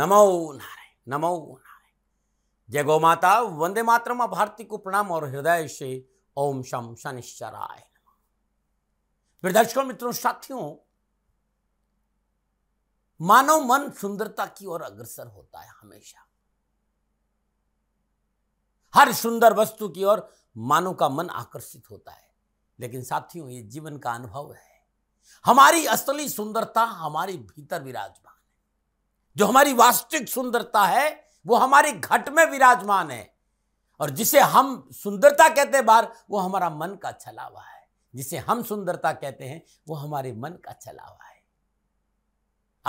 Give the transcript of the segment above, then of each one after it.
नमो नारायण नमो नारायण जय गौ माता वंदे मातरम भारती को प्रणाम और हृदय से ओम शम शनिश्चराय दर्शकों मित्रों साथियों मानव मन सुंदरता की ओर अग्रसर होता है हमेशा हर सुंदर वस्तु की ओर मानव का मन आकर्षित होता है लेकिन साथियों ये जीवन का अनुभव है हमारी असली सुंदरता हमारे भीतर विराजमान जो हमारी वास्तविक सुंदरता है वो हमारी घट में विराजमान है और जिसे हम सुंदरता कहते हैं बाहर वो हमारा मन का छलावा है जिसे हम सुंदरता कहते हैं वो हमारे मन का छलावा है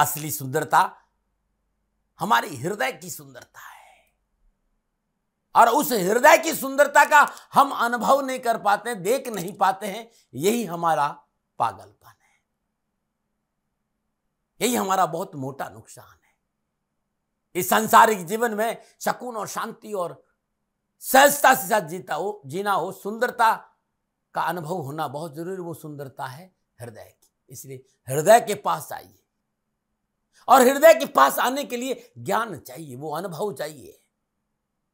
असली सुंदरता हमारे हृदय की सुंदरता है और उस हृदय की सुंदरता का हम अनुभव नहीं कर पाते देख नहीं पाते हैं यही हमारा पागलपन है यही हमारा बहुत मोटा नुकसान है इस सांसारिक जीवन में शकुन और शांति और सहजता से साथ जीता हो जीना हो सुंदरता का अनुभव होना बहुत जरूरी वो सुंदरता है हृदय की इसलिए हृदय के पास आइए और हृदय के पास आने के लिए ज्ञान चाहिए वो अनुभव चाहिए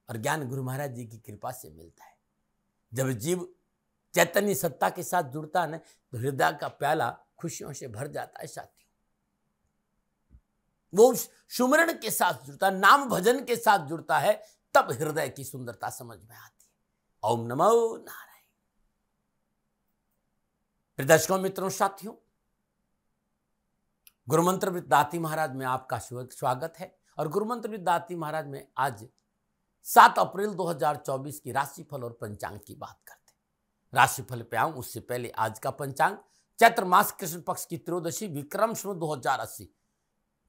और ज्ञान गुरु महाराज जी की कृपा से मिलता है जब जीव चैतन्य सत्ता के साथ जुड़ता है ना तो हृदय का प्याला खुशियों से भर जाता है साथ वो सुमरण के साथ जुड़ता है नाम भजन के साथ जुड़ता है तब हृदय की सुंदरता समझ में आती है ओम नमो नारायण दर्शकों मित्रों साथियों मंत्र दाती महाराज में आपका स्वागत है और मंत्र दाती महाराज में आज सात अप्रैल 2024 की राशिफल और पंचांग की बात करते हैं राशिफल पे आऊं उससे पहले आज का पंचांग चैत्र मास कृष्ण पक्ष की त्रयोदशी विक्रम दो हजार अस्सी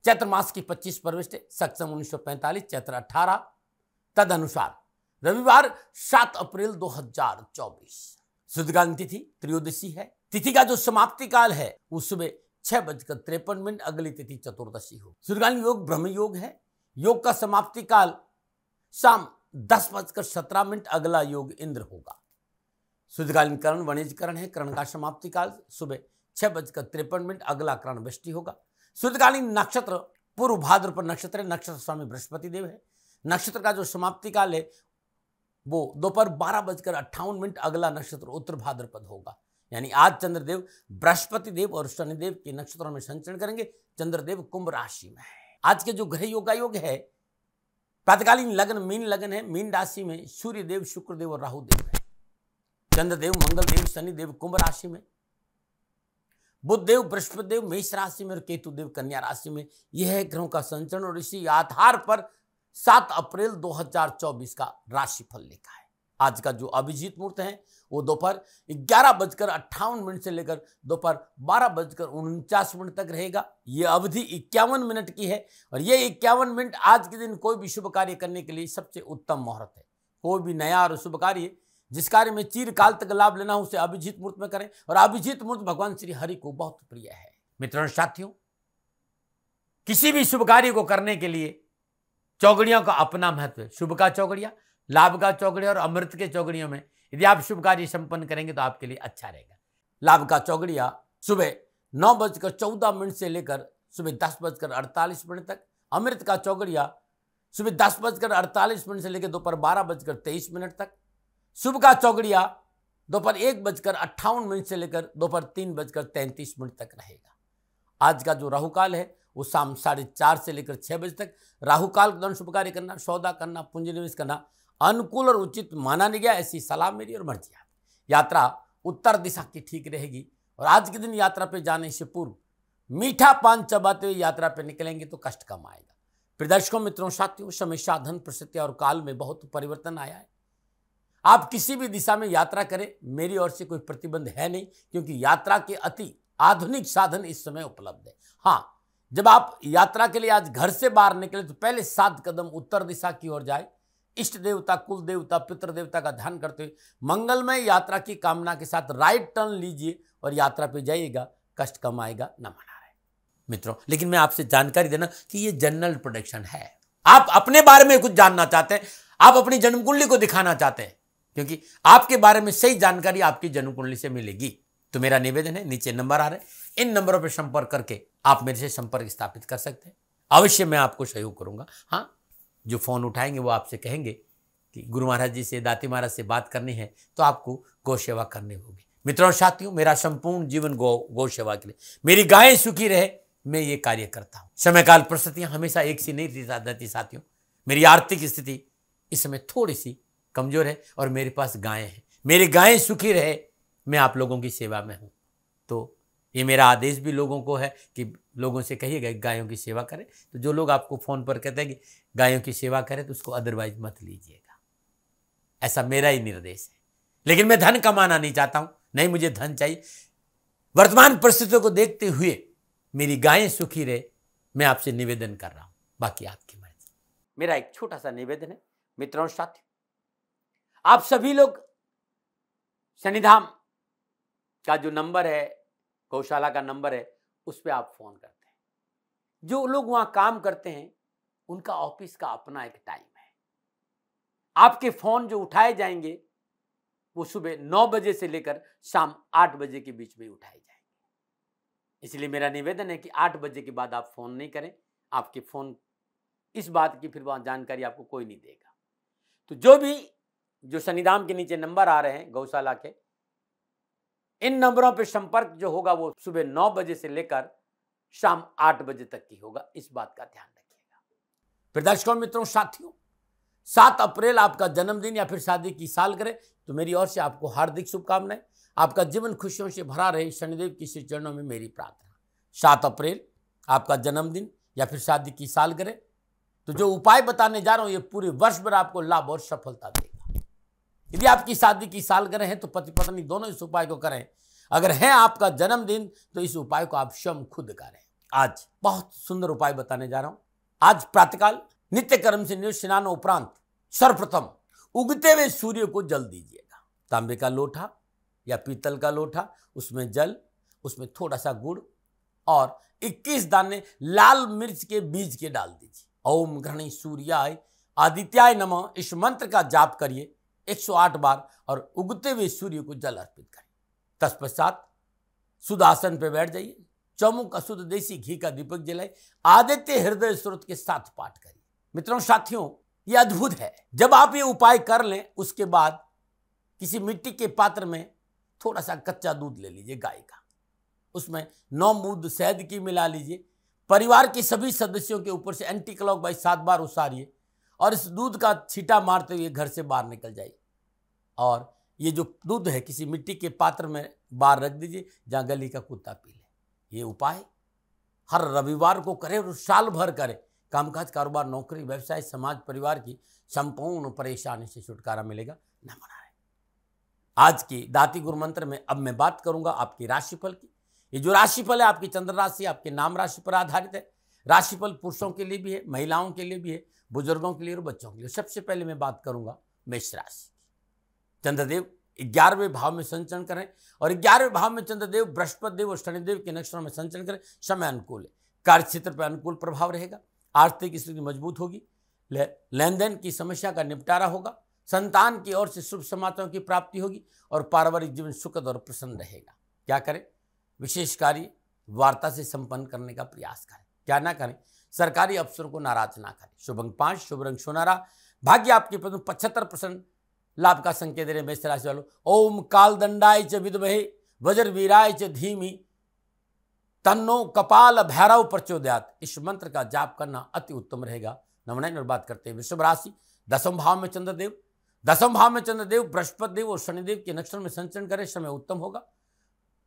चैत्र मास की 25 परविष्ट सक्षम 1945 चैत्र 18 तद अनुसार रविवार 7 अप्रैल 2024 शुद्धकालीन तिथि त्रियोदशी है तिथि का जो समाप्ति काल है वो सुबह छह बजकर तिरपन मिनट अगली तिथि चतुर्दशी हो सूर्यकालीन योग ब्रह्म योग है योग का समाप्ति काल शाम दस बजकर सत्रह मिनट अगला योग इंद्र होगा सूर्यकालीन करण वणिजकरण है करण का समाप्ति काल सुबह छह बजकर तिरपन मिनट अगला करण वृष्टि होगा सूर्यकालीन नक्षत्र पूर्व भाद्रपद नक्षत्र नक्षत्र स्वामी बृहस्पति देव है नक्षत्र का जो समाप्ति काल है वो दोपहर बारह बजकर अट्ठावन मिनट अगला नक्षत्र उत्तर भाद्रपद होगा यानी आज चंद्रदेव बृहस्पति देव और शनिदेव के नक्षत्रों में संचरण करेंगे चंद्रदेव कुंभ राशि में है आज के जो ग्रह योगा योग है प्रातकालीन लग्न मीन लग्न है मीन राशि में सूर्य देव शुक्रदेव और राहुदेव है चंद्रदेव मंगलदेव शनिदेव कुंभ राशि में बुद्धदेव बृहस्पतिदेव मेष राशि में और केतुदेव कन्या राशि में यह है ग्रहों का संचरण और इसी आधार पर 7 अप्रैल 2024 का राशिफल लिखा है आज का जो अभिजीत मुहूर्त है वो दोपहर ग्यारह बजकर अट्ठावन मिनट से लेकर दोपहर बारह बजकर उनचास मिनट तक रहेगा ये अवधि इक्यावन मिनट की है और ये इक्यावन मिनट आज के दिन कोई भी शुभ कार्य करने के लिए सबसे उत्तम मुहूर्त है कोई भी नया और शुभ कार्य जिस कार्य में चीरकाल तक लाभ लेना हो उसे अभिजीत मूर्त में करें और अभिजीत मूर्त भगवान श्री हरि को बहुत प्रिय है मित्रों साथियों किसी भी शुभ कार्य को करने के लिए चौगड़ियों का अपना महत्व है शुभ का चौगड़िया लाभ का चौगड़िया और अमृत के चौगड़ियों में यदि आप शुभ कार्य संपन्न करेंगे तो आपके लिए अच्छा रहेगा लाभ का चौगड़िया सुबह नौ बजकर चौदह मिनट से लेकर सुबह दस बजकर अड़तालीस मिनट तक अमृत का चौगड़िया सुबह दस बजकर अड़तालीस मिनट से लेकर दोपहर बारह बजकर तेईस मिनट तक सुबह का चौकड़िया दोपहर एक बजकर अट्ठावन मिनट से लेकर दोपहर तीन बजकर तैंतीस मिनट तक रहेगा आज का जो राहु काल है वो शाम साढ़े चार से लेकर छः बजे तक राहु काल के दौरान शुभ कार्य करना सौदा करना पूंजी निवेश करना अनुकूल और उचित माना नहीं गया ऐसी सलाह मेरी और मर्जी आप यात्रा उत्तर दिशा की ठीक रहेगी और आज के दिन यात्रा पे जाने से पूर्व मीठा पान चबाते हुए यात्रा पे निकलेंगे तो कष्ट कम आएगा प्रदर्शकों मित्रों साथियों समय साधन प्रसिद्धि और काल में बहुत परिवर्तन आया है आप किसी भी दिशा में यात्रा करें मेरी ओर से कोई प्रतिबंध है नहीं क्योंकि यात्रा के अति आधुनिक साधन इस समय उपलब्ध है हाँ जब आप यात्रा के लिए आज घर से बाहर निकले तो पहले सात कदम उत्तर दिशा की ओर जाए इष्ट देवता कुल देवता पितृ देवता का ध्यान करते हुए मंगलमय यात्रा की कामना के साथ राइट टर्न लीजिए और यात्रा पे जाइएगा कष्ट कम आएगा न मना रहे मित्रों लेकिन मैं आपसे जानकारी देना कि ये जनरल प्रोडक्शन है आप अपने बारे में कुछ जानना चाहते हैं आप अपनी जन्मकुंडली को दिखाना चाहते हैं क्योंकि आपके बारे में सही जानकारी आपकी जन्म कुंडली से मिलेगी तो मेरा निवेदन है नीचे नंबर आ रहे हैं इन नंबरों पर संपर्क करके आप मेरे से संपर्क स्थापित कर सकते हैं अवश्य मैं आपको सहयोग करूंगा हाँ जो फ़ोन उठाएंगे वो आपसे कहेंगे कि गुरु महाराज जी से दाती महाराज से बात करनी है तो आपको गौ सेवा करनी होगी मित्रों साथियों मेरा संपूर्ण जीवन गौ गौ सेवा के लिए मेरी गायें सुखी रहे मैं ये कार्य करता हूँ समयकाल परिस्थितियाँ हमेशा एक सी नहीं रहती साथियों मेरी आर्थिक स्थिति इस समय थोड़ी सी कमज़ोर है और मेरे पास गायें हैं मेरी गायें सुखी रहे मैं आप लोगों की सेवा में हूँ तो ये मेरा आदेश भी लोगों को है कि लोगों से कहिएगा गायों की सेवा करें तो जो लोग आपको फ़ोन पर कहते हैं कि गायों की सेवा करें तो उसको अदरवाइज मत लीजिएगा ऐसा मेरा ही निर्देश है लेकिन मैं धन कमाना नहीं चाहता हूँ नहीं मुझे धन चाहिए वर्तमान परिस्थितियों को देखते हुए मेरी गायें सुखी रहे मैं आपसे निवेदन कर रहा हूँ बाकी आपकी मर्जी मेरा एक छोटा सा निवेदन है मित्रों साथियों आप सभी लोग शनिधाम का जो नंबर है गौशाला का नंबर है उस पर आप फ़ोन करते हैं जो लोग वहां काम करते हैं उनका ऑफिस का अपना एक टाइम है आपके फ़ोन जो उठाए जाएंगे वो सुबह नौ बजे से लेकर शाम आठ बजे के बीच में उठाए जाएंगे इसलिए मेरा निवेदन है कि आठ बजे के बाद आप फ़ोन नहीं करें आपके फ़ोन इस बात की फिर वहां जानकारी आपको कोई नहीं देगा तो जो भी जो शनिधाम के नीचे नंबर आ रहे हैं गौशाला के इन नंबरों पर संपर्क जो होगा वो सुबह नौ बजे से लेकर शाम आठ बजे तक की होगा इस बात का ध्यान रखिएगा फिर दर्शकों मित्रों साथियों सात अप्रैल आपका जन्मदिन या फिर शादी की साल करे तो मेरी ओर से आपको हार्दिक शुभकामनाएं आपका जीवन खुशियों से भरा रहे शनिदेव की श्री चरणों में मेरी प्रार्थना सात अप्रैल आपका जन्मदिन या फिर शादी की साल करे तो जो उपाय बताने जा रहा हूं ये पूरे वर्ष भर आपको लाभ और सफलता देगा यदि आपकी शादी की सालगिरह है तो पति पत्नी दोनों इस उपाय को करें अगर है आपका जन्मदिन तो इस उपाय को आप स्वयं खुद करें आज बहुत सुंदर उपाय बताने जा रहा हूं आज प्रातःकाल नित्य कर्म से निर स्नान उपरांत सर्वप्रथम उगते हुए सूर्य को जल दीजिएगा तांबे का लोटा या पीतल का लोटा उसमें जल उसमें थोड़ा सा गुड़ और 21 दाने लाल मिर्च के बीज के डाल दीजिए ओम घृणी सूर्याय आदित्याय नमः इस मंत्र का जाप करिए 108 बार और उगते हुए सूर्य को जल अर्पित करें तत्पश्चात सुदासन पर बैठ जाइए का अशुद्ध देसी घी का दीपक जलाए आदित्य हृदय स्रोत के साथ पाठ करिए मित्रों साथियों ये अद्भुत है जब आप ये उपाय कर लें उसके बाद किसी मिट्टी के पात्र में थोड़ा सा कच्चा दूध ले लीजिए गाय का उसमें नौ बूद शहद की मिला लीजिए परिवार के सभी सदस्यों के ऊपर से एंटी क्लॉक बाई सात बार उसारिए और इस दूध का छीटा मारते हुए घर से बाहर निकल जाइए और ये जो दूध है किसी मिट्टी के पात्र में बार रख दीजिए जहाँ गली का कुत्ता पी ले ये उपाय हर रविवार को करें और साल भर करें कामकाज कारोबार नौकरी व्यवसाय समाज परिवार की संपूर्ण परेशानी से छुटकारा मिलेगा न मना आज की दाती गुरु मंत्र में अब मैं बात करूंगा आपकी राशिफल की ये जो राशिफल है आपकी चंद्र राशि आपके नाम राशि पर आधारित है राशिफल पुरुषों के लिए भी है महिलाओं के लिए भी है बुजुर्गों के लिए और बच्चों के लिए सबसे पहले मैं बात करूंगा मेष राशि चंद्रदेव ग्यारहवें भाव में संचरण करें और ग्यारहवें भाव में चंद्रदेव बृहस्पति देव और शनिदेव के नक्षत्रों में संचरण करें समय अनुकूल है कार्य क्षेत्र पर अनुकूल प्रभाव रहेगा आर्थिक स्थिति मजबूत होगी लेन देन की समस्या का निपटारा होगा संतान की ओर से शुभ समाचारों की प्राप्ति होगी और पारिवारिक जीवन सुखद और प्रसन्न रहेगा क्या करें विशेष कार्य वार्ता से संपन्न करने का प्रयास करें क्या ना करें सरकारी अफसरों को नाराज ना करें शुभ अंक पांच शुभ रंग सोनारा भाग्य आपके पद पचहत्तर परसेंट लाभ का संकेत दे मेष राशि वालों ओम काल दंडाय च विदमहे वीराय च धीमी तन्नो कपाल भैरव प्रचोदयात इस मंत्र का जाप करना अति उत्तम रहेगा नवनयन और बात करते हैं वृषभ राशि दसम भाव में चंद्रदेव दसम भाव में चंद्रदेव बृहस्पति देव और शनिदेव के नक्षत्र में संचरण करें समय उत्तम होगा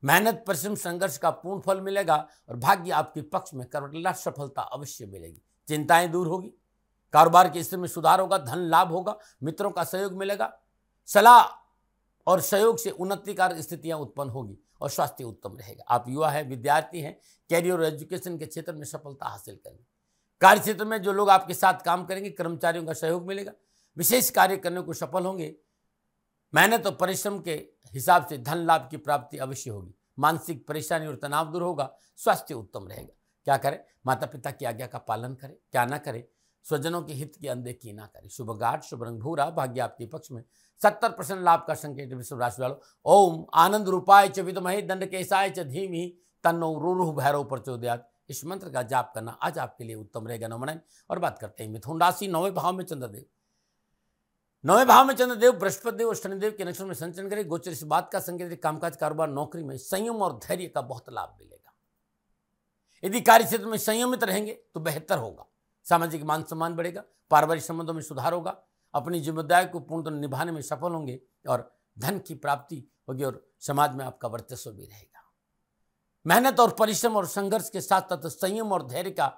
मेहनत परिश्रम संघर्ष का पूर्ण फल मिलेगा और भाग्य आपके पक्ष में करवटला सफलता अवश्य मिलेगी चिंताएं दूर होगी कारोबार की स्थिति में सुधार होगा धन लाभ होगा मित्रों का सहयोग मिलेगा सलाह और सहयोग से उन्नतिकार स्थितियाँ उत्पन्न होगी और स्वास्थ्य उत्तम रहेगा आप युवा हैं विद्यार्थी हैं कैरियर और एजुकेशन के क्षेत्र में सफलता हासिल करेंगे कार्य क्षेत्र में जो लोग आपके साथ काम करेंगे कर्मचारियों का सहयोग मिलेगा विशेष कार्य करने को सफल होंगे मेहनत और परिश्रम के हिसाब से धन लाभ की प्राप्ति अवश्य होगी मानसिक परेशानी और तनाव दूर होगा स्वास्थ्य उत्तम रहेगा क्या करें माता पिता की आज्ञा का पालन करें क्या ना करें स्वजनों के हित की अनदेखी ना करें शुभ गाठ शुभ रंग भूरा भाग्य आपके पक्ष में सत्तर परसेंट लाभ का संकेत विश्व राशि वालों ओम आनंद रूपाय च विदमहे दंड केसाय च धीमी रू रुरुह भैरव प्रचोदयात इस मंत्र का जाप करना आज आपके लिए उत्तम रहेगा नमन और बात करते हैं मिथुन राशि नौवें भाव में चंद्रदेव नौवें भाव में चंद्रदेव बृहस्पति देव और शनिदेव के नक्षत्र में संचरण करें गोचर इस बात का संकेत कामकाज कारोबार नौकरी में संयम और धैर्य का बहुत लाभ मिलेगा यदि कार्य क्षेत्र में संयमित रहेंगे तो बेहतर होगा सामाजिक मान सम्मान बढ़ेगा पारिवारिक संबंधों में सुधार होगा अपनी जिम्मेदारी को पूर्णतः निभाने में सफल होंगे और धन की प्राप्ति होगी और समाज में आपका वर्चस्व भी रहेगा मेहनत और परिश्रम और संघर्ष के साथ साथ संयम और धैर्य का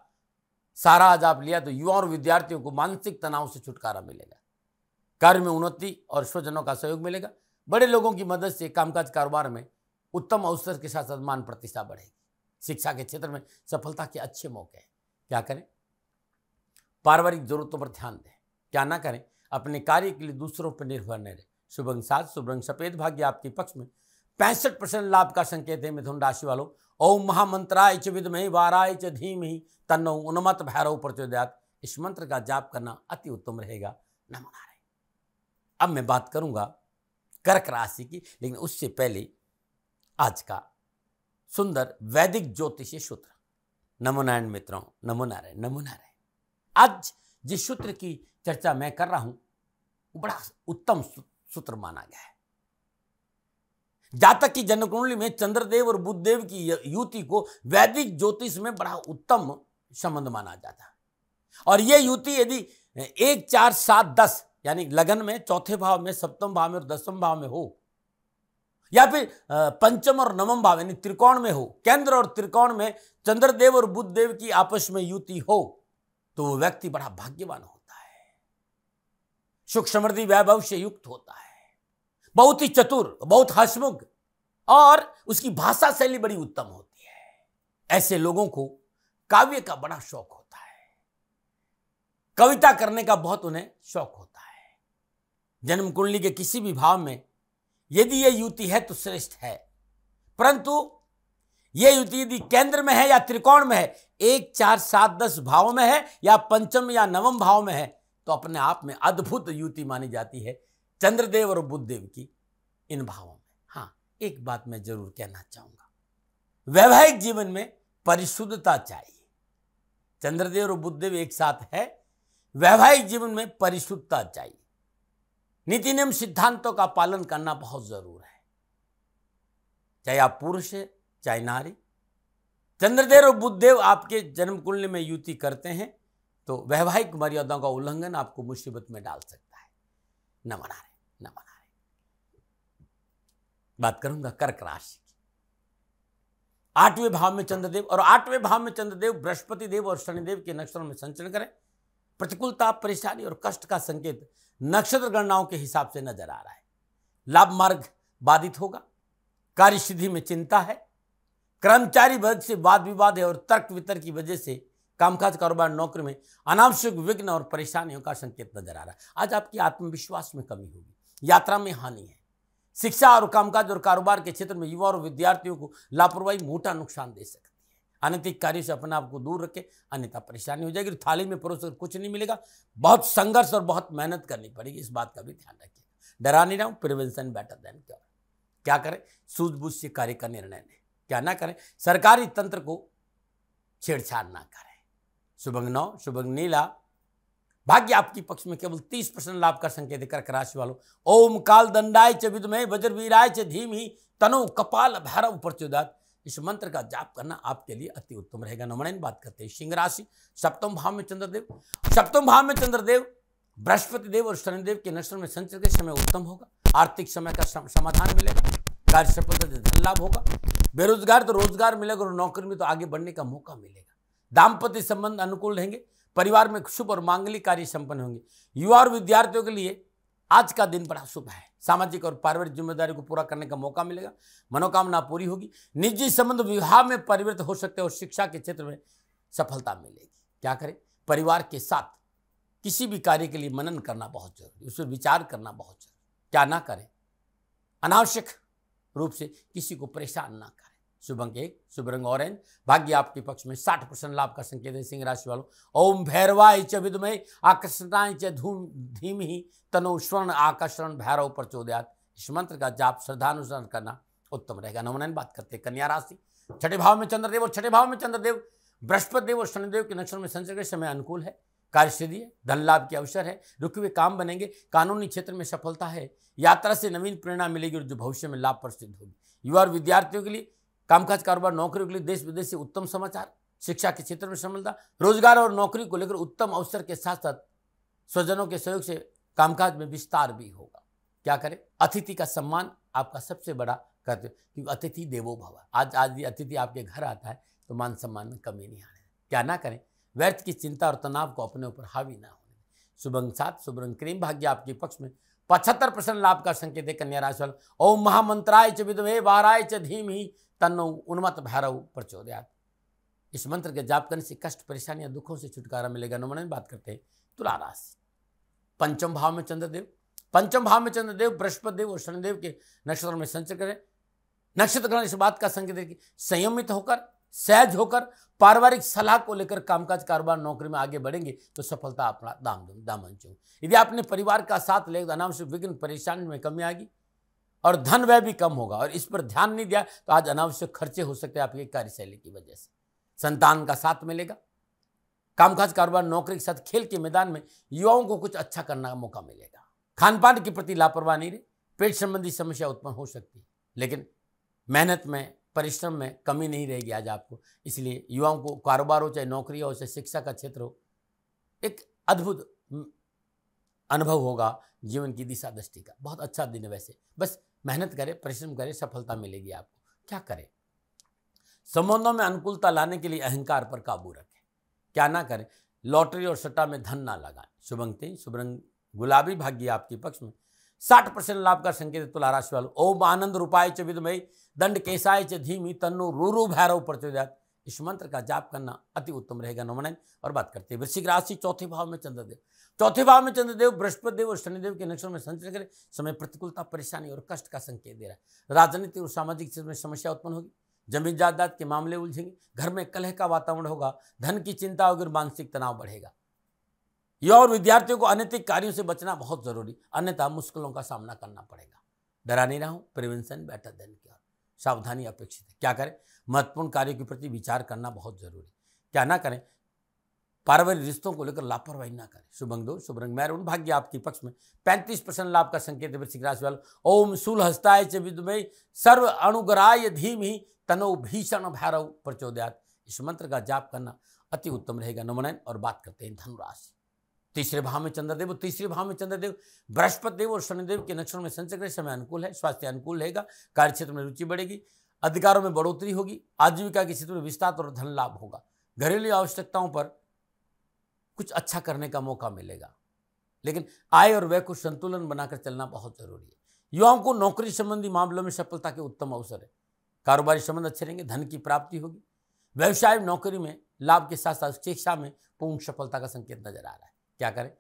सारा आज आप लिया तो युवा और विद्यार्थियों को मानसिक तनाव से छुटकारा मिलेगा कार्य में उन्नति और स्वजनों का सहयोग मिलेगा बड़े लोगों की मदद से कामकाज कारोबार में उत्तम अवसर के साथ साथ मान प्रतिष्ठा बढ़ेगी शिक्षा के क्षेत्र में सफलता के अच्छे मौके हैं क्या करें पारिवारिक जरूरतों पर ध्यान दें क्या ना करें अपने कार्य के लिए दूसरों पर निर्भर न रहें शुभ अंग सात शुभ रंग सफेद भाग्य आपके पक्ष में पैंसठ परसेंट लाभ का संकेत है मिथुन राशि वालों ओम महामंत्राय च विदमहि वाराय च ही तन्नो उन्मत भैरव प्रचोदयात इस मंत्र का जाप करना अति उत्तम रहेगा नम अब मैं बात करूंगा कर्क राशि की लेकिन उससे पहले आज का सुंदर वैदिक ज्योतिषी सूत्र नमो नारायण मित्रों नमो नारायण नमो नारायण आज जिस सूत्र की चर्चा मैं कर रहा हूं वो बड़ा उत्तम सूत्र माना गया है जातक की जनकुंडली में चंद्रदेव और बुद्धदेव की युति को वैदिक ज्योतिष में बड़ा उत्तम संबंध माना जाता है और यह युति यदि एक चार सात दस यानी लगन में चौथे भाव में सप्तम भाव में और दसम भाव में हो या फिर पंचम और नवम भाव यानी त्रिकोण में हो केंद्र और त्रिकोण में चंद्रदेव और बुद्धदेव की आपस में युति हो तो वो व्यक्ति बड़ा भाग्यवान होता है सुख समृद्धि वैभव से युक्त होता है बहुत ही चतुर बहुत हसमुख और उसकी भाषा शैली बड़ी उत्तम होती है ऐसे लोगों को काव्य का बड़ा शौक होता है कविता करने का बहुत उन्हें शौक होता है जन्म कुंडली के किसी भी भाव में यदि यह युति है तो श्रेष्ठ है परंतु यह युति यदि केंद्र में है या त्रिकोण में है एक चार सात दस भाव में है या पंचम या नवम भाव में है तो अपने आप में अद्भुत युति मानी जाती है चंद्रदेव और बुद्धदेव की इन भावों में हाँ एक बात मैं जरूर कहना चाहूंगा वैवाहिक जीवन में परिशुद्धता चाहिए चंद्रदेव और बुद्धदेव एक साथ है वैवाहिक जीवन में परिशुद्धता चाहिए नीति नियम सिद्धांतों का पालन करना बहुत जरूर है चाहे आप पुरुष है चाहे नारी चंद्रदेव और बुद्धदेव आपके जन्म कुंडली में युति करते हैं तो वैवाहिक मर्यादाओं का उल्लंघन आपको मुसीबत में डाल सकता है न मना रहे न मना रहे बात करूंगा कर्क राशि की आठवें भाव में चंद्रदेव और आठवें भाव में चंद्रदेव बृहस्पति देव और शनिदेव के नक्षत्रों में संचरण करें प्रतिकूलता परेशानी और कष्ट का संकेत नक्षत्र गणनाओं के हिसाब से नजर आ रहा है लाभ मार्ग बाधित होगा कार्य सिद्धि में चिंता है कर्मचारी वर्ग से वाद विवाद है और तर्क वितर्क की वजह से कामकाज कारोबार नौकरी में अनावश्यक विघ्न और परेशानियों का संकेत नजर आ रहा है आज आपकी आत्मविश्वास में कमी होगी यात्रा में हानि है शिक्षा और कामकाज और कारोबार के क्षेत्र में युवा और विद्यार्थियों को लापरवाही मोटा नुकसान दे सकती है अनैतिक कार्यों से अपने आप को दूर रखें अन्यथा परेशानी हो जाएगी थाली में परोस कर कुछ नहीं मिलेगा बहुत संघर्ष और बहुत मेहनत करनी पड़ेगी इस बात का भी ध्यान रखिए डरा नहीं रहा हूँ प्रिवेंशन बेटर देन क्या करें सूझबूझ से कार्य का निर्णय लें क्या ना करें सरकारी तंत्र को छेड़छाड़ ना करें शुभंग नौ शुभंग नीला भाग्य आपकी पक्ष में केवल तीस परसेंट लाभ का संकेत देकर कर्क राशि वालों ओम काल दंडाय च विदमय वज्रवीराय च धीमी ही तनो कपाल भैरव प्रचोदात इस मंत्र का जाप करना आपके लिए अति उत्तम रहेगा नमणयन बात करते हैं सिंह राशि सप्तम भाव में चंद्रदेव सप्तम भाव में चंद्रदेव बृहस्पति देव और शनिदेव के नक्षत्र में संचर के समय उत्तम होगा आर्थिक समय का समाधान मिलेगा कार्य सफलता धन लाभ होगा बेरोजगार तो रोजगार मिलेगा और नौकरी में तो आगे बढ़ने का मौका मिलेगा दाम्पत्य संबंध अनुकूल रहेंगे परिवार में शुभ और मांगलिक कार्य संपन्न होंगे युवा और विद्यार्थियों के लिए आज का दिन बड़ा शुभ है सामाजिक और पारिवारिक जिम्मेदारी को पूरा करने का मौका मिलेगा मनोकामना पूरी होगी निजी संबंध विवाह में परिवर्तित हो सकते हैं और शिक्षा के क्षेत्र में सफलता मिलेगी क्या करें परिवार के साथ किसी भी कार्य के लिए मनन करना बहुत जरूरी उस पर विचार करना बहुत जरूरी क्या ना करें अनावश्यक रूप से किसी को परेशान ना करें शुभ अंक एक शुभ रंग ऑरेंज भाग्य आपके पक्ष में साठ परसेंट लाभ का संकेत है सिंह राशि वालों ओम भैरवाय च विदमय आकर्षणाय च धूम धीम ही तनो स्वर्ण आकर्षण भैरव प्रचोदयात इस मंत्र का जाप श्रद्धानुसरण करना उत्तम रहेगा नवनायन बात करते हैं कन्या राशि छठे भाव में चंद्रदेव और छठे भाव में चंद्रदेव बृहस्पति देव और शनिदेव के नक्षत्र में संचर के समय अनुकूल है कार्य सिद्धि है धन लाभ के अवसर है रुके हुए काम बनेंगे कानूनी क्षेत्र में सफलता है यात्रा से नवीन प्रेरणा मिलेगी और जो भविष्य में लाभ प्रसिद्ध होगी युवा और विद्यार्थियों के लिए कामकाज कारोबार नौकरियों के लिए देश विदेश से उत्तम समाचार शिक्षा के क्षेत्र में सफलता रोजगार और नौकरी को लेकर उत्तम अवसर के साथ साथ स्वजनों के सहयोग से कामकाज में विस्तार भी होगा क्या करें अतिथि का सम्मान आपका सबसे बड़ा कर्तव्य क्योंकि अतिथि देवो भव आज आज अतिथि आपके घर आता है तो मान सम्मान में कमी नहीं आने क्या ना करें व्यर्थ की चिंता और तनाव को अपने ऊपर हावी ना होने शुभ अंग सात शुभ रंग क्रीम भाग्य आपके पक्ष में पचहत्तर परसेंट लाभ का संकेत है कन्या राशि वाला ओम महामंत्राय च विधवे वाराय च धीमहि तन्नो उन्मत भैरव प्रचोदयात इस मंत्र के जाप करने से कष्ट परेशानियां दुखों से छुटकारा मिलेगा नमन में बात करते हैं तुला राशि पंचम भाव में चंद्रदेव पंचम भाव में चंद्रदेव बृहस्पति देव और शनिदेव के नक्षत्र में संचय करें नक्षत्र ग्रहण इस बात का संकेत है कि संयमित होकर सहज होकर पारिवारिक सलाह को लेकर कामकाज कारोबार नौकरी में आगे बढ़ेंगे तो सफलता अपना दाम दामन चूंग यदि आपने परिवार का साथ लेकर अनावश्यक से विघ्न परेशानी में कमी आएगी और धन व्यय भी कम होगा और इस पर ध्यान नहीं दिया तो आज अनावश्यक खर्चे हो सकते हैं आपकी कार्यशैली की वजह से संतान का साथ मिलेगा कामकाज कारोबार नौकरी के साथ खेल के मैदान में युवाओं को कुछ अच्छा करने का मौका मिलेगा खान पान के प्रति लापरवाही नहीं रहे पेट संबंधी समस्या उत्पन्न हो सकती है लेकिन मेहनत में परिश्रम में कमी नहीं रहेगी आज आपको इसलिए युवाओं को कारोबार हो चाहे नौकरी हो चाहे शिक्षा का क्षेत्र हो एक अद्भुत अनुभव होगा जीवन की दिशा दृष्टि का बहुत अच्छा दिन है वैसे बस मेहनत करें परिश्रम करें सफलता मिलेगी आपको क्या करें संबंधों में अनुकूलता लाने के लिए अहंकार पर काबू रखें क्या ना करें लॉटरी और सट्टा में धन ना लगाएं शुभंग तीन शुभ रंग गुलाबी भाग्य आपके पक्ष में साठ परसेंट लाभ का संकेत तुला राशि वालों ओम आनंद रूपाय च विदमय दंड केसाय च धीमी रू रू भैरव प्रचोदयात इस मंत्र का जाप करना अति उत्तम रहेगा नमनायन और बात करते हैं वृश्चिक राशि चौथे भाव में चंद्रदेव चौथे भाव में चंद्रदेव बृहस्पति देव और शनिदेव के नक्षत्र में संचर करें समय प्रतिकूलता परेशानी और कष्ट का संकेत दे रहा है राजनीति और सामाजिक क्षेत्र में समस्या उत्पन्न होगी जमीन जायदाद के मामले उलझेंगे घर में कलह का वातावरण होगा धन की चिंता होगी और मानसिक तनाव बढ़ेगा युवा और विद्यार्थियों को अनैतिक कार्यों से बचना बहुत जरूरी अन्यथा मुश्किलों का सामना करना पड़ेगा डरा नहीं रहा प्रिवेंशन बेटर देन क्योर सावधानी अपेक्षित है क्या करें महत्वपूर्ण कार्यों के प्रति विचार करना बहुत जरूरी क्या ना करें पारिवारिक रिश्तों को लेकर लापरवाही ना करें शुभंग दो शुभ रंग उन भाग्य आपके पक्ष में पैंतीस परसेंट लाभ का संकेत वृश्चिक राशि वाले ओम शूल हस्ताय च सर्व अणुग्राय धीम ही तनो भीषण भैरव प्रचोदयात इस मंत्र का जाप करना अति उत्तम रहेगा नमनयन और बात करते हैं धनुराशि तीसरे भाव में चंद्रदेव और तीसरे भाव में चंद्रदेव बृहस्पति देव और शनिदेव के नक्षत्रों में संचक्र समय अनुकूल है स्वास्थ्य अनुकूल रहेगा कार्यक्षेत्र में रुचि बढ़ेगी अधिकारों में बढ़ोतरी होगी आजीविका के क्षेत्र में विस्तार और धन लाभ होगा घरेलू आवश्यकताओं पर कुछ अच्छा करने का मौका मिलेगा लेकिन आय और व्यय को संतुलन बनाकर चलना बहुत जरूरी है युवाओं को नौकरी संबंधी मामलों में सफलता के उत्तम अवसर है कारोबारी संबंध अच्छे रहेंगे धन की प्राप्ति होगी व्यवसाय नौकरी में लाभ के साथ साथ शिक्षा में पूर्ण सफलता का संकेत नजर आ रहा है क्या करें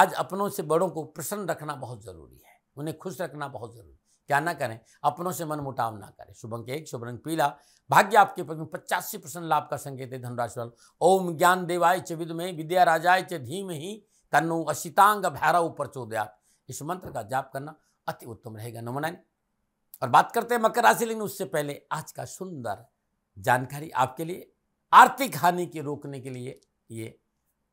आज अपनों से बड़ों को प्रसन्न रखना बहुत ज़रूरी है उन्हें खुश रखना बहुत ज़रूरी है क्या ना करें अपनों से मन मुटाव ना करें शुभ अंक एक शुभ रंग पीला भाग्य आपके पक्ष में पचासी परसेंट लाभ का संकेत है धनराशि वाल ओम ज्ञान देवाय च में विद्या राजाय च धीम ही तनु अशितांग भैरव प्रचोदयात इस मंत्र का जाप करना अति उत्तम रहेगा नमनायन और बात करते हैं मकर राशि लेकिन उससे पहले आज का सुंदर जानकारी आपके लिए आर्थिक हानि के रोकने के लिए ये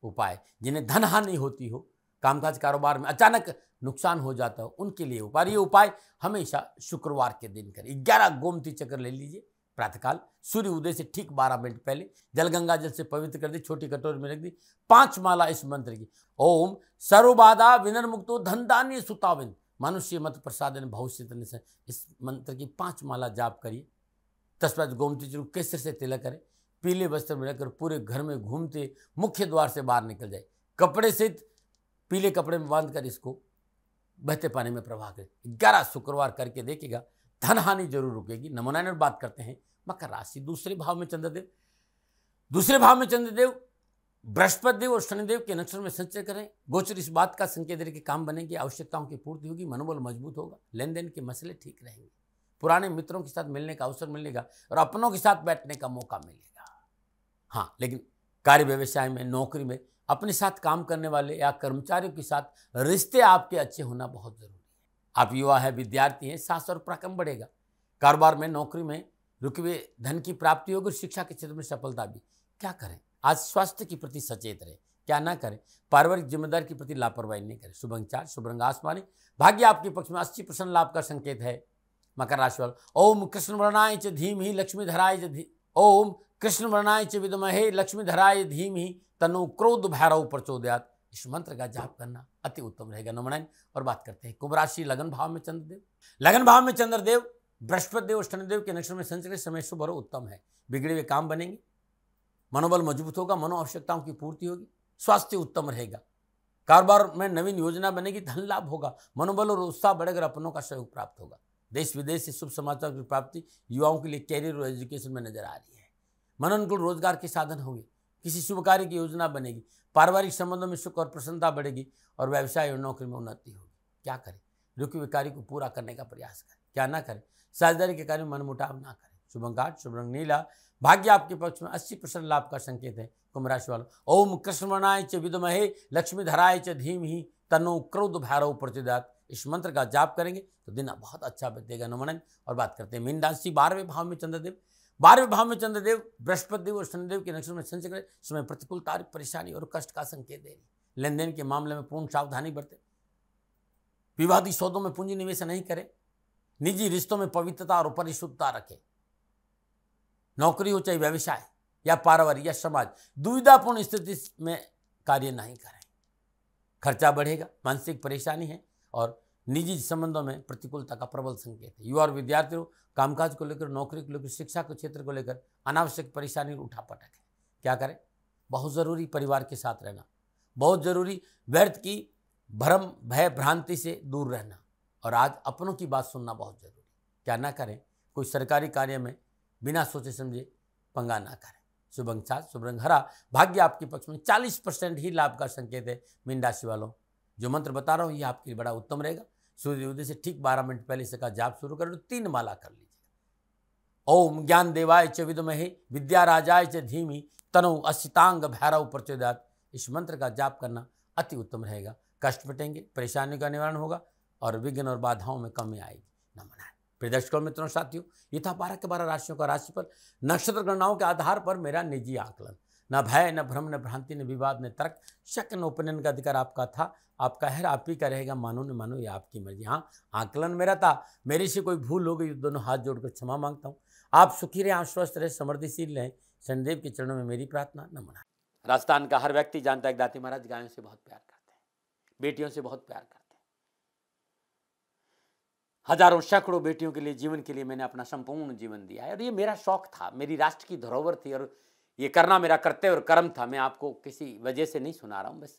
उपाय जिन्हें धन हानि होती हो कामकाज कारोबार में अचानक नुकसान हो जाता हो उनके लिए उपाय ये उपाय हमेशा शुक्रवार के दिन करें ग्यारह गोमती चक्र ले लीजिए प्रातःकाल सूर्य उदय से ठीक बारह मिनट पहले जल गंगा जल से पवित्र कर दी छोटी कटोरी में रख दी पांच माला इस मंत्र की ओम सर्वबाधा विनर मुक्तो दान्य सुताविन मनुष्य मत प्रसाद भविष्य इस मंत्र की पांच माला जाप करिए तस्पत गोमती चुरु केसर से तिलक करें पीले वस्त्र में रहकर पूरे घर में घूमते मुख्य द्वार से बाहर निकल जाए कपड़े सहित पीले कपड़े में बांध कर इसको बहते पानी में प्रवाह करें ग्यारह शुक्रवार करके देखेगा धन हानि जरूर रुकेगी नमोनायन बात करते हैं मकर राशि दूसरे भाव में चंद्रदेव दूसरे भाव में चंद्रदेव बृहस्पति देव और शनिदेव के नक्षत्र में संचय करें गोचर इस बात का संकेत देने के काम बनेंगे आवश्यकताओं की पूर्ति होगी मनोबल मजबूत होगा लेन देन के मसले ठीक रहेंगे पुराने मित्रों के साथ मिलने का अवसर मिलेगा और अपनों के साथ बैठने का मौका मिलेगा हाँ लेकिन कार्य व्यवसाय में नौकरी में अपने साथ काम करने वाले या कर्मचारियों के साथ रिश्ते आपके अच्छे होना बहुत ज़रूरी है आप युवा है विद्यार्थी हैं सास और प्राकम बढ़ेगा कारोबार में नौकरी में रुके हुए धन की प्राप्ति होगी और शिक्षा के क्षेत्र में सफलता भी क्या करें आज स्वास्थ्य के प्रति सचेत रहें क्या ना करें पारिवारिक जिम्मेदारी के प्रति लापरवाही नहीं करें शुभंचार शुभ रंग आसमानी भाग्य आपके पक्ष में अस्सी प्रसन्न लाभ का संकेत है मकर राशि वाल ओम कृष्ण वर्णाय च धीम ही लक्ष्मी धराय च ओम कृष्ण वर्णाय च विदमहे लक्ष्मीधराय धीमि तनु क्रोध भैरव प्रचोदयात इस मंत्र का जाप करना अति उत्तम रहेगा नमनायन और बात करते हैं कुंभ राशि लगन भाव में चंद्रदेव लगन भाव में चंद्रदेव बृहस्पति देव शनिदेव के नक्षत्र में संचरित समय शुभ और उत्तम है बिगड़े हुए काम बनेंगे मनोबल मजबूत होगा मनो आवश्यकताओं की पूर्ति होगी स्वास्थ्य उत्तम रहेगा कारोबार में नवीन योजना बनेगी धन लाभ होगा मनोबल और उत्साह बढ़ेगा अपनों का सहयोग प्राप्त होगा देश विदेश से शुभ समाचार की प्राप्ति युवाओं के लिए कैरियर और एजुकेशन में नजर आ रही है मननकुल रोजगार के साधन होंगे किसी शुभ कार्य की योजना बनेगी पारिवारिक संबंधों में सुख और प्रसन्नता बढ़ेगी और व्यवसाय और नौकरी में उन्नति होगी क्या करें रुकी हुए कार्य को पूरा करने का प्रयास करें क्या ना करें साझेदारी के कार्य में मनमुटाव ना करें शुभंकार शुभ रंग नीला भाग्य आपके पक्ष में अस्सी परसेंट लाभ का संकेत है कुंभ राशि वालों ओम कृष्णाय च विदमहे लक्ष्मी धराय च धीम ही तनो क्रोध भैरव प्रतिदात इस मंत्र का जाप करेंगे तो दिन बहुत अच्छा बीतेगा नमनन और बात करते हैं मीन राशि बारहवें भाव में चंद्रदेव बारहवें भाव में चंद्रदेव बृहस्पति देव और शनिदेव के नक्षत्र में संचक्र समय प्रतिकूल परेशानी और कष्ट का संकेत दे रही लेन देन के मामले में पूर्ण सावधानी बरते विवादी सौदों में पूंजी निवेश नहीं करें निजी रिश्तों में पवित्रता और परिशुद्धता रखें नौकरी हो चाहे व्यवसाय या पारिवारिक या समाज दुविधापूर्ण स्थिति में कार्य नहीं करें खर्चा बढ़ेगा मानसिक परेशानी है और निजी संबंधों में प्रतिकूलता का प्रबल संकेत है युवा और विद्यार्थियों कामकाज को लेकर नौकरी को लेकर शिक्षा के क्षेत्र को लेकर अनावश्यक परेशानी उठा पटक है क्या करें बहुत ज़रूरी परिवार के साथ रहना बहुत ज़रूरी व्यर्थ की भ्रम भय भ्रांति से दूर रहना और आज अपनों की बात सुनना बहुत ज़रूरी क्या ना करें कोई सरकारी कार्य में बिना सोचे समझे पंगा ना करें शुभ अंक शुभ रंग हरा भाग्य आपके पक्ष में 40 परसेंट ही लाभ का संकेत है मीन राशि वालों जो मंत्र बता रहा हूँ ये आपके लिए बड़ा उत्तम रहेगा सूर्य उदय से ठीक बारह मिनट पहले इसका जाप शुरू कर लो तीन माला कर लीजिएगा ओम ज्ञान देवाय च विदमहे विद्या राजाय च धीमी तनो अशितांग भैरव प्रचोदात इस मंत्र का जाप करना अति उत्तम रहेगा कष्ट मिटेंगे परेशानियों का निवारण होगा और विघ्न और बाधाओं में कमी आएगी न मनाए प्रदर्शकों मित्रों साथियों ये था बारह के बारह राशियों का राशि पर नक्षत्र गणनाओं के आधार पर मेरा निजी आकलन न भय न भ्रम न भ्रांति न विवाद न तर्क शक न उपनयन का अधिकार आपका था आपका है ही का रहेगा मानो न मानो ये आपकी मर्जी हाँ आकलन मेरा था मेरे से कोई भूल हो गई तो दोनों हाथ जोड़कर क्षमा मांगता हूँ आप सुखी रहें आश्वस्त स्वस्थ रहें समृद्धिशील रहें शनिदेव के चरणों में मेरी प्रार्थना न मना राजस्थान का हर व्यक्ति जानता है दाती महाराज गायों से बहुत प्यार करते हैं बेटियों से बहुत प्यार करते हैं हजारों सैकड़ों बेटियों के लिए जीवन के लिए मैंने अपना संपूर्ण जीवन दिया है और ये मेरा शौक था मेरी राष्ट्र की धरोहर थी और ये करना मेरा कर्तव्य और कर्म था मैं आपको किसी वजह से नहीं सुना रहा हूँ बस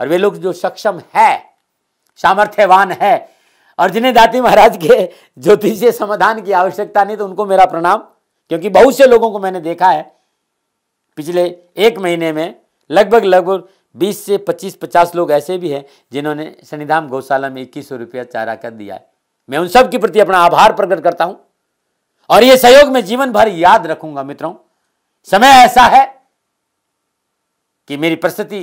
और वे लोग जो सक्षम है सामर्थ्यवान है और जिन्हें दाती महाराज के ज्योतिषीय समाधान की आवश्यकता नहीं तो उनको मेरा प्रणाम क्योंकि बहुत से लोगों को मैंने देखा है पिछले एक महीने में लगभग लगभग 20 से 25 50 लोग ऐसे भी हैं जिन्होंने सनिधाम गौशाला में इक्कीस सौ रुपया चारा कर दिया है मैं उन सब के प्रति अपना आभार प्रकट करता हूं और ये सहयोग मैं जीवन भर याद रखूंगा मित्रों समय ऐसा है कि मेरी प्रस्तुति